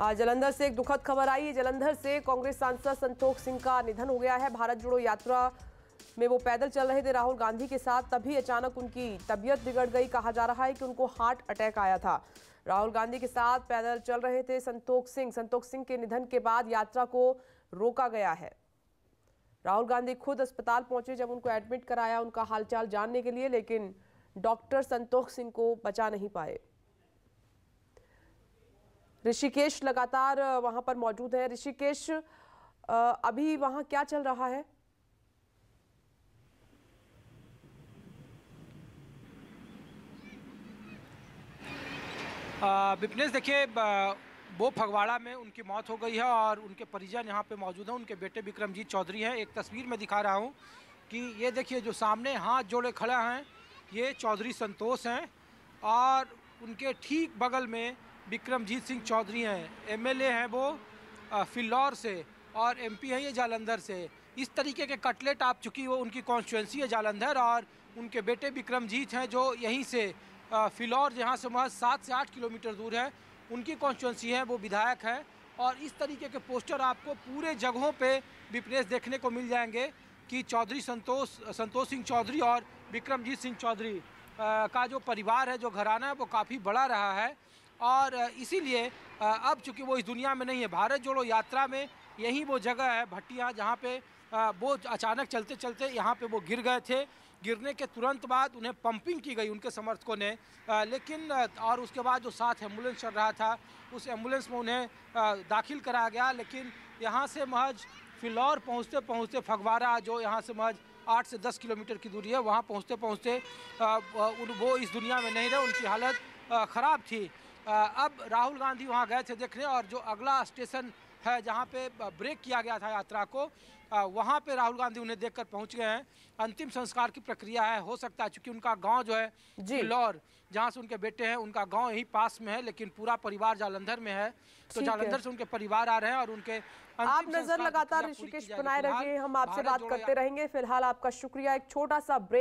आज जलंधर से एक दुखद खबर आई है जलंधर से कांग्रेस सांसद संतोख सिंह का निधन हो गया है भारत जोड़ो यात्रा में वो पैदल चल रहे थे राहुल गांधी के साथ तभी अचानक उनकी तबीयत बिगड़ गई कहा जा रहा है कि उनको हार्ट अटैक आया था राहुल गांधी के साथ पैदल चल रहे थे संतोख सिंह संतोख सिंह के निधन के बाद यात्रा को रोका गया है राहुल गांधी खुद अस्पताल पहुंचे जब उनको एडमिट कराया उनका हालचाल जानने के लिए लेकिन डॉक्टर संतोख सिंह को बचा नहीं पाए ऋषिकेश लगातार वहां पर मौजूद है ऋषिकेश अभी वहां क्या चल रहा है विपनेश देखिए वो फगवाड़ा में उनकी मौत हो गई है और उनके परिजन यहाँ पे मौजूद हैं उनके बेटे विक्रमजीत चौधरी हैं एक तस्वीर में दिखा रहा हूँ कि ये देखिए जो सामने हाथ जोड़े खड़ा हैं ये चौधरी संतोष हैं और उनके ठीक बगल में विक्रमजीत सिंह चौधरी हैं एमएलए हैं वो फिल्लौर से और एमपी हैं ये जालंधर से इस तरीके के कटलेट आप चुकी वो उनकी कॉन्स्टिट्यूंसी है जालंधर और उनके बेटे विक्रमजीत हैं जो यहीं से फिलौर जहाँ से महज सात से आठ किलोमीटर दूर है उनकी कॉन्स्टिट्यूंसी है वो विधायक हैं और इस तरीके के पोस्टर आपको पूरे जगहों पे विपनेश देखने को मिल जाएंगे कि चौधरी संतोष संतोष सिंह चौधरी और विक्रमजीत सिंह चौधरी का जो परिवार है जो घराना है वो काफ़ी बड़ा रहा है और इसीलिए अब चूंकि वो इस दुनिया में नहीं है भारत जोड़ो यात्रा में यही वो जगह है भट्टिया जहाँ पे वो अचानक चलते चलते यहाँ पे वो गिर गए थे गिरने के तुरंत बाद उन्हें पंपिंग की गई उनके समर्थकों ने लेकिन और उसके बाद जो साथ एम्बुलेंस चल रहा था उस एम्बुलेंस में उन्हें दाखिल कराया गया लेकिन यहाँ से महज फिलौर पहुँचते पहुँचते फगवारा जो यहाँ से महज आठ से दस किलोमीटर की दूरी है वहाँ पहुँचते पहुँचते वो इस दुनिया में नहीं रहे उनकी हालत ख़राब थी अब राहुल गांधी वहाँ गए थे देखने और जो अगला स्टेशन है जहाँ पे ब्रेक किया गया था यात्रा को वहाँ पे राहुल गांधी उन्हें देखकर पहुँच गए हैं अंतिम संस्कार की प्रक्रिया है हो सकता है क्योंकि उनका गांव जो है फिलौर जहाँ से उनके बेटे हैं उनका गांव यही पास में है लेकिन पूरा परिवार जालंधर में है तो जालंधर से उनके परिवार आ रहे हैं और उनके आप नजर लगातार ऋषिकेश बनाए रखिए हम आपसे बात करते रहेंगे फिलहाल आपका शुक्रिया एक छोटा सा ब्रेक